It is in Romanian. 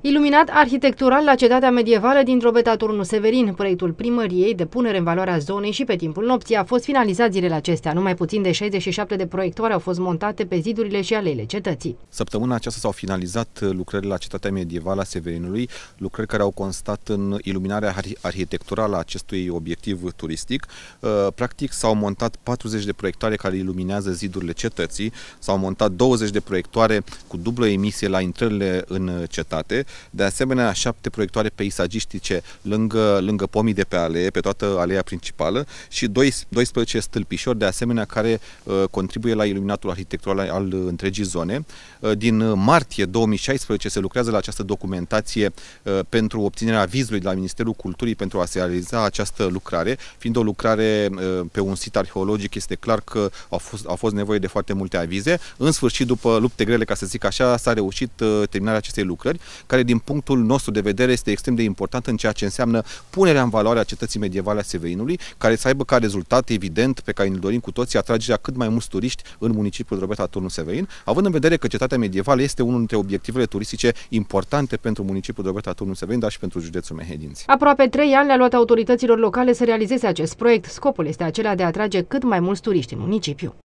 Iluminat arhitectural la cetatea medievală din Drobeta turnu Severin, proiectul primăriei de punere în valoare a zonei și pe timpul nopții a fost finalizat zilele acestea. Numai puțin de 67 de proiectoare au fost montate pe zidurile și aleile cetății. Săptămâna aceasta s-au finalizat lucrările la cetatea medievală a Severinului, lucrări care au constat în iluminarea arhitecturală a acestui obiectiv turistic. Uh, practic s-au montat 40 de proiectoare care iluminează zidurile cetății, s-au montat 20 de proiectoare cu dublă emisie la intrările în cetate, de asemenea șapte proiectoare peisagistice lângă, lângă pomii de pe alee, pe toată aleea principală și 12 stâlpișori de asemenea care uh, contribuie la iluminatul arhitectural al întregii zone. Uh, din martie 2016 se lucrează la această documentație uh, pentru obținerea vizului de la Ministerul Culturii pentru a se realiza această lucrare. Fiind o lucrare pe un sit arheologic, este clar că a fost, a fost nevoie de foarte multe avize. În sfârșit, după lupte grele, ca să zic așa, s-a reușit terminarea acestei lucrări, care care din punctul nostru de vedere este extrem de important în ceea ce înseamnă punerea în valoare a cetății medievale a Severinului, care să aibă ca rezultat evident pe care îl dorim cu toții atragerea cât mai mulți turiști în municipiul drobeta Turnul Severin, având în vedere că cetatea medievală este unul dintre obiectivele turistice importante pentru municipiul drobeta Turnul Severin, dar și pentru județul Mehedinți. Aproape trei ani le-a luat autorităților locale să realizeze acest proiect. Scopul este acela de a atrage cât mai mulți turiști în municipiu.